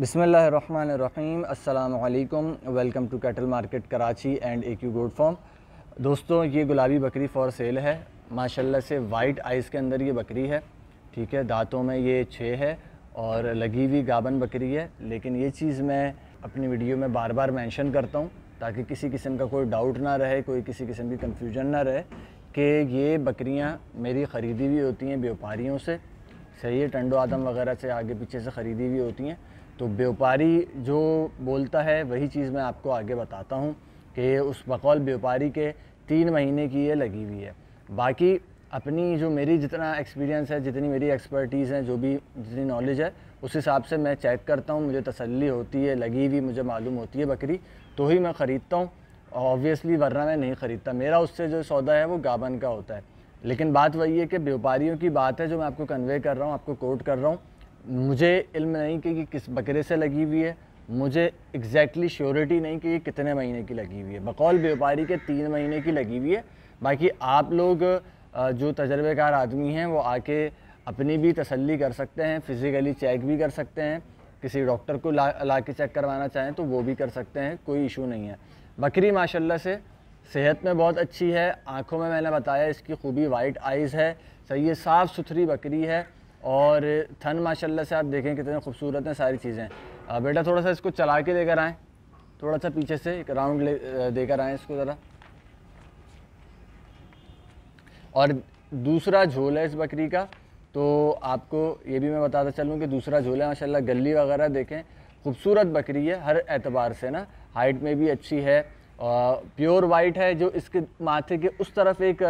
बिसमीम अल्लाम welcome to cattle market Karachi and A Q goat farm दोस्तों ये गुलाबी बकरी फ़ॉर सेल है माशाल्लाह से वाइट आइस के अंदर ये बकरी है ठीक है दांतों में ये छः है और लगी हुई गाबन बकरी है लेकिन ये चीज़ मैं अपनी वीडियो में बार बार मेंशन करता हूँ ताकि किसी किस्म का कोई डाउट ना रहे कोई किसी किस्म की कन्फ्यूजन ना रहे कि ये बकरियाँ मेरी ख़रीदी हुई होती हैं व्यापारियों से सही है टंडो आदम वगैरह से आगे पीछे से ख़रीदी हुई होती हैं तो व्यापारी जो बोलता है वही चीज़ मैं आपको आगे बताता हूँ कि उस बकौल व्यापारी के तीन महीने की ये लगी हुई है बाकी अपनी जो मेरी जितना एक्सपीरियंस है जितनी मेरी एक्सपर्टीज़ है जो भी जितनी नॉलेज है उस हिसाब से मैं चेक करता हूँ मुझे तसल्ली होती है लगी हुई मुझे मालूम होती है बकरी तो ही मैं ख़रीदता हूँ ऑब्वियसली वरना मैं नहीं ख़रीदता मेरा उससे जो सौदा है वो गाबन का होता है लेकिन बात वही है कि व्यापारियों की बात है जो मैं आपको कन्वे कर रहा हूँ आपको कोट कर रहा हूँ मुझे इल्म नहीं कि, किस बकरे से लगी हुई है मुझे एग्जैक्टली exactly श्योरिटी नहीं कि ये कितने महीने की लगी हुई है बकौल व्यापारी के तीन महीने की लगी हुई है बाकी आप लोग जो तजर्बेकार आदमी हैं वो आके अपनी भी तसल्ली कर सकते हैं फिज़िकली चेक भी कर सकते हैं किसी डॉक्टर को ला ला के चेक करवाना चाहें तो वो भी कर सकते हैं कोई इशू नहीं है बकरी माशाल्लाह से सेहत में बहुत अच्छी है आँखों में मैंने बताया इसकी खूबी वाइट आइज़ है सही है साफ़ सुथरी बकरी है और थन माशाल्लाह से आप देखें कितने खूबसूरत हैं सारी चीज़ें बेटा थोड़ा सा इसको चला के लेकर आएँ थोड़ा सा पीछे से एक राउंड ले देकर आएँ इसको ज़रा और दूसरा झोल है इस बकरी का तो आपको ये भी मैं बताता चलूँ कि दूसरा झोला है माशाल्लाह गली वगैरह देखें खूबसूरत बकरी है हर एतबार से ना हाइट में भी अच्छी है प्योर वाइट है जो इसके माथे के उस तरफ एक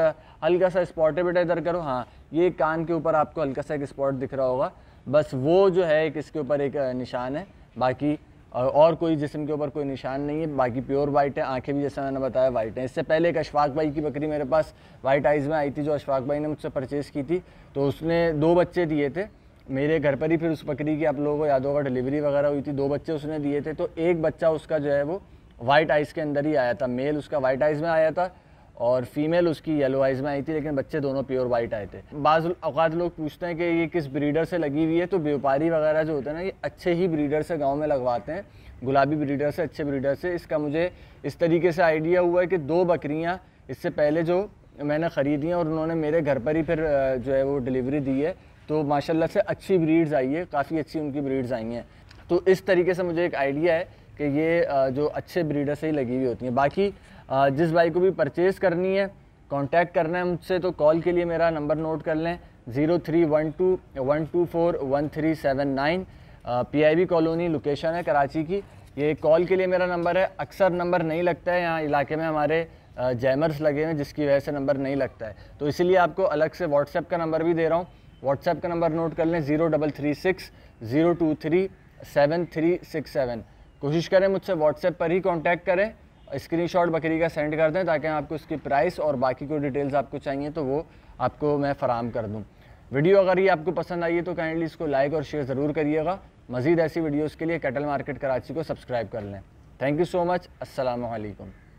हल्का सा स्पॉट है बेटा इधर करो हाँ ये कान के ऊपर आपको हल्का सा एक स्पॉट दिख रहा होगा बस वो जो है एक इसके ऊपर एक निशान है बाकी और कोई जिसम के ऊपर कोई निशान नहीं है बाकी प्योर वाइट है आंखें भी जैसा मैंने बताया वाइट है इससे पहले एक अशफाक भाई की बकरी मेरे पास वाइट आइज़ में आई थी जो अशफाक भाई ने मुझसे परचेज़ की थी तो उसने दो बच्चे दिए थे मेरे घर पर ही फिर उस बकरी की आप लोगों को याद होगा डिलीवरी वगैरह हुई थी दो बच्चे उसने दिए थे तो एक बच्चा उसका जो है वो वाइट आइज़ के अंदर ही आया था मेल उसका वाइट आइज़ में आया था और फीमेल उसकी येलो आइज़ में आई थी लेकिन बच्चे दोनों प्योर वाइट आए थे बाज़ अवत लोग पूछते हैं कि ये किस ब्रीडर से लगी हुई है तो व्यापारी वगैरह जो होते हैं ना ये अच्छे ही ब्रीडर से गांव में लगवाते हैं गुलाबी ब्रीडर से अच्छे ब्रीडर से इसका मुझे इस तरीके से आइडिया हुआ है कि दो बकरियाँ इससे पहले जो मैंने ख़रीदी और उन्होंने मेरे घर पर ही फिर जो है वो डिलीवरी दी है तो माशाल्लाह से अच्छी ब्रीड्स आई है काफ़ी अच्छी उनकी ब्रीड्स आई हैं तो इस तरीके से मुझे एक आइडिया है कि ये जो अच्छे ब्रीडर से ही लगी हुई होती हैं बाकी जिस बाइक को भी परचेज़ करनी है कांटेक्ट करना है मुझसे तो कॉल के लिए मेरा नंबर नोट कर लें zero three one two one two four one three seven nine P I B colony location है कराची की ये कॉल के लिए मेरा नंबर है अक्सर नंबर नहीं लगता है यहाँ इलाके में हमारे जैमर्स लगे हैं जिसकी वजह से नंबर नहीं लगता है तो इसीलिए आपको अलग से व्हाट्सएप का नंबर भी दे रहा हूँ व्हाट्सएप का नंबर नोट कर लें zero double three six zero two three seven three six seven कोशिश करें मुझसे व्हाट्सएप पर ही कॉन्टैक्ट करें स्क्रीनशॉट बकरी का सेंड कर दें ताकि आपको उसकी प्राइस और बाकी कोई डिटेल्स आपको चाहिए तो वो आपको मैं फ़राम कर दूँ वीडियो अगर ये आपको पसंद आई है तो काइंडली इसको लाइक और शेयर ज़रूर करिएगा मज़ीद ऐसी वीडियोज़ के लिए कैटल मार्केट कराची को सब्सक्राइब कर लें थैंक यू सो मच असलकम